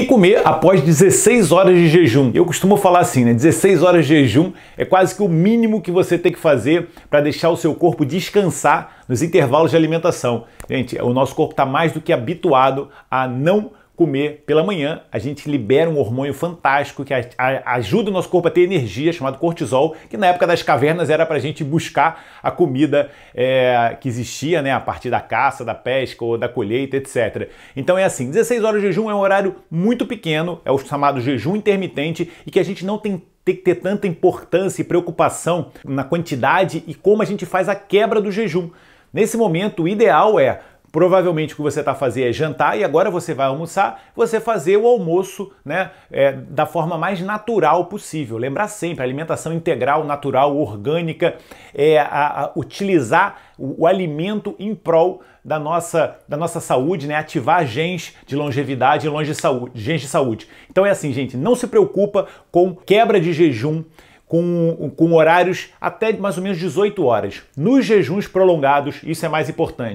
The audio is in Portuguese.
que comer após 16 horas de jejum. Eu costumo falar assim, né? 16 horas de jejum é quase que o mínimo que você tem que fazer para deixar o seu corpo descansar nos intervalos de alimentação. Gente, o nosso corpo está mais do que habituado a não comer pela manhã, a gente libera um hormônio fantástico que ajuda o nosso corpo a ter energia, chamado cortisol, que na época das cavernas era para a gente buscar a comida é, que existia, né, a partir da caça, da pesca ou da colheita, etc. Então é assim, 16 horas de jejum é um horário muito pequeno, é o chamado jejum intermitente e que a gente não tem tem que ter tanta importância e preocupação na quantidade e como a gente faz a quebra do jejum. Nesse momento, o ideal é Provavelmente o que você está fazendo é jantar e agora você vai almoçar, você fazer o almoço né, é, da forma mais natural possível. Lembrar sempre, alimentação integral, natural, orgânica, é, a, a utilizar o, o alimento em prol da nossa, da nossa saúde, né? Ativar genes de longevidade e longe saúde, genes de saúde. Então é assim, gente, não se preocupa com quebra de jejum, com, com horários até mais ou menos 18 horas. Nos jejuns prolongados, isso é mais importante.